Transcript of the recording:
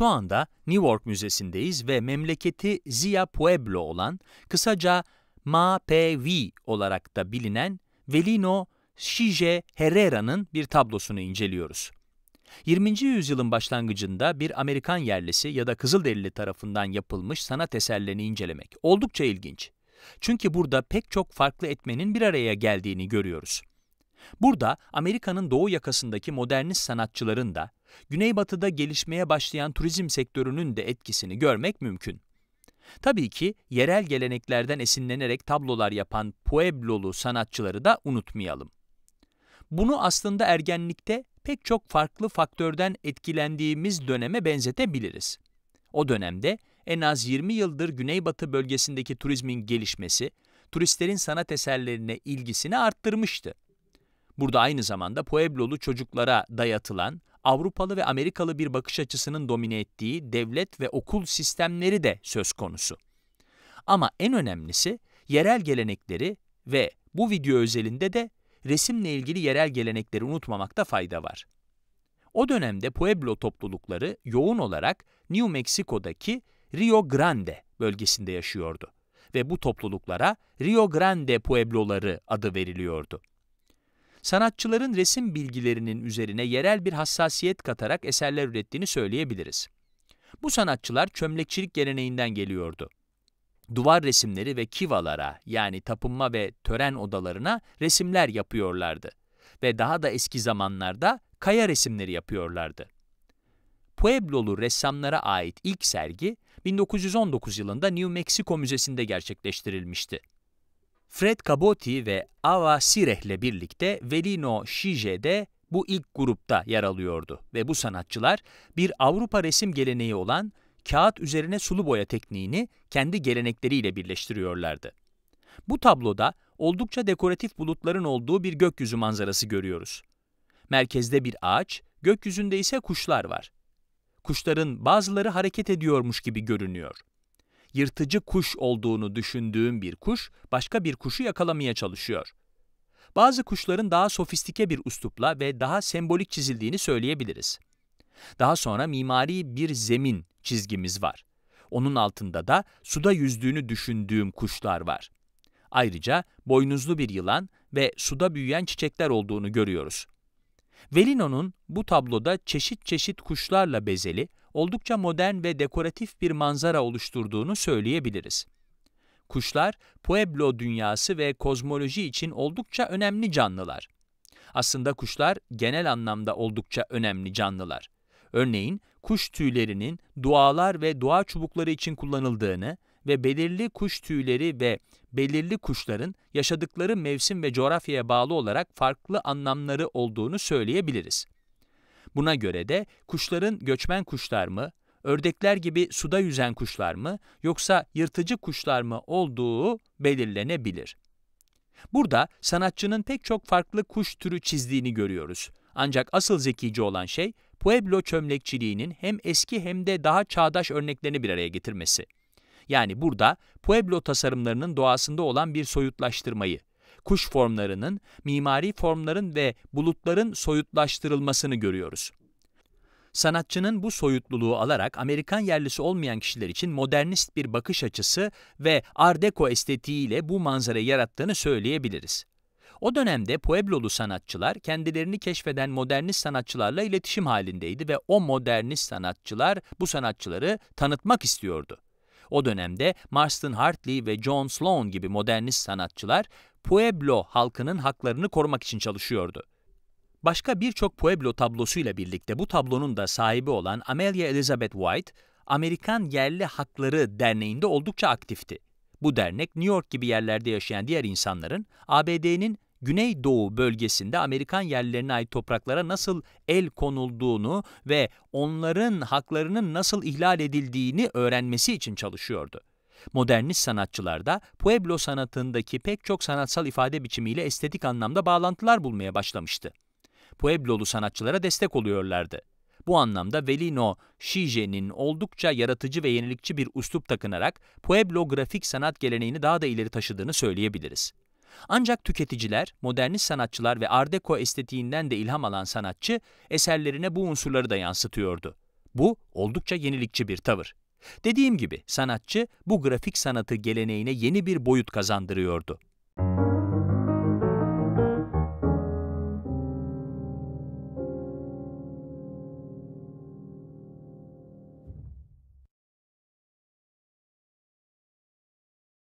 Şu anda New York Müzesi'ndeyiz ve memleketi Zia Pueblo olan, kısaca MPV olarak da bilinen Velino Şije Herrera'nın bir tablosunu inceliyoruz. 20. yüzyılın başlangıcında bir Amerikan yerlisi ya da Kızılderili tarafından yapılmış sanat eserlerini incelemek oldukça ilginç. Çünkü burada pek çok farklı etmenin bir araya geldiğini görüyoruz. Burada Amerika'nın doğu yakasındaki modernist sanatçıların da Güneybatı'da gelişmeye başlayan turizm sektörünün de etkisini görmek mümkün. Tabii ki yerel geleneklerden esinlenerek tablolar yapan Pueblolu sanatçıları da unutmayalım. Bunu aslında ergenlikte pek çok farklı faktörden etkilendiğimiz döneme benzetebiliriz. O dönemde en az 20 yıldır Güneybatı bölgesindeki turizmin gelişmesi, turistlerin sanat eserlerine ilgisini arttırmıştı. Burada aynı zamanda Pueblolu çocuklara dayatılan Avrupalı ve Amerikalı bir bakış açısının domine ettiği devlet ve okul sistemleri de söz konusu. Ama en önemlisi yerel gelenekleri ve bu video özelinde de resimle ilgili yerel gelenekleri unutmamakta fayda var. O dönemde Pueblo toplulukları yoğun olarak New Mexico'daki Rio Grande bölgesinde yaşıyordu ve bu topluluklara Rio Grande Puebloları adı veriliyordu sanatçıların resim bilgilerinin üzerine yerel bir hassasiyet katarak eserler ürettiğini söyleyebiliriz. Bu sanatçılar çömlekçilik geleneğinden geliyordu. Duvar resimleri ve kivalara yani tapınma ve tören odalarına resimler yapıyorlardı ve daha da eski zamanlarda kaya resimleri yapıyorlardı. Pueblolu ressamlara ait ilk sergi 1919 yılında New Mexico Müzesi'nde gerçekleştirilmişti. Fred Kaboti ve Ava Sirehle birlikte Velino Şije'de bu ilk grupta yer alıyordu ve bu sanatçılar bir Avrupa resim geleneği olan kağıt üzerine sulu boya tekniğini kendi gelenekleriyle birleştiriyorlardı. Bu tabloda oldukça dekoratif bulutların olduğu bir gökyüzü manzarası görüyoruz. Merkezde bir ağaç, gökyüzünde ise kuşlar var. Kuşların bazıları hareket ediyormuş gibi görünüyor yırtıcı kuş olduğunu düşündüğüm bir kuş başka bir kuşu yakalamaya çalışıyor. Bazı kuşların daha sofistike bir üslupla ve daha sembolik çizildiğini söyleyebiliriz. Daha sonra mimari bir zemin çizgimiz var. Onun altında da suda yüzdüğünü düşündüğüm kuşlar var. Ayrıca boynuzlu bir yılan ve suda büyüyen çiçekler olduğunu görüyoruz. Velino'nun bu tabloda çeşit çeşit kuşlarla bezeli, oldukça modern ve dekoratif bir manzara oluşturduğunu söyleyebiliriz. Kuşlar, Pueblo dünyası ve kozmoloji için oldukça önemli canlılar. Aslında kuşlar genel anlamda oldukça önemli canlılar. Örneğin, kuş tüylerinin dualar ve dua çubukları için kullanıldığını ve belirli kuş tüyleri ve belirli kuşların yaşadıkları mevsim ve coğrafyaya bağlı olarak farklı anlamları olduğunu söyleyebiliriz. Buna göre de kuşların göçmen kuşlar mı, ördekler gibi suda yüzen kuşlar mı yoksa yırtıcı kuşlar mı olduğu belirlenebilir. Burada sanatçının pek çok farklı kuş türü çizdiğini görüyoruz. Ancak asıl zekice olan şey Pueblo çömlekçiliğinin hem eski hem de daha çağdaş örneklerini bir araya getirmesi. Yani burada Pueblo tasarımlarının doğasında olan bir soyutlaştırmayı, kuş formlarının, mimari formların ve bulutların soyutlaştırılmasını görüyoruz. Sanatçının bu soyutluluğu alarak Amerikan yerlisi olmayan kişiler için modernist bir bakış açısı ve Art Deco estetiğiyle bu manzarayı yarattığını söyleyebiliriz. O dönemde Pueblolu sanatçılar kendilerini keşfeden modernist sanatçılarla iletişim halindeydi ve o modernist sanatçılar bu sanatçıları tanıtmak istiyordu. O dönemde Marston Hartley ve John Sloan gibi modernist sanatçılar Pueblo halkının haklarını korumak için çalışıyordu. Başka birçok Pueblo tablosuyla birlikte bu tablonun da sahibi olan Amelia Elizabeth White, Amerikan Yerli Hakları Derneği'nde oldukça aktifti. Bu dernek New York gibi yerlerde yaşayan diğer insanların ABD'nin Güneydoğu bölgesinde Amerikan yerlilerine ait topraklara nasıl el konulduğunu ve onların haklarının nasıl ihlal edildiğini öğrenmesi için çalışıyordu. Modernist sanatçılar da Pueblo sanatındaki pek çok sanatsal ifade biçimiyle estetik anlamda bağlantılar bulmaya başlamıştı. Pueblolu sanatçılara destek oluyorlardı. Bu anlamda Velino Şije'nin oldukça yaratıcı ve yenilikçi bir üslup takınarak Pueblo grafik sanat geleneğini daha da ileri taşıdığını söyleyebiliriz. Ancak tüketiciler, modernist sanatçılar ve Ardeko estetiğinden de ilham alan sanatçı eserlerine bu unsurları da yansıtıyordu. Bu oldukça yenilikçi bir tavır. Dediğim gibi sanatçı bu grafik sanatı geleneğine yeni bir boyut kazandırıyordu.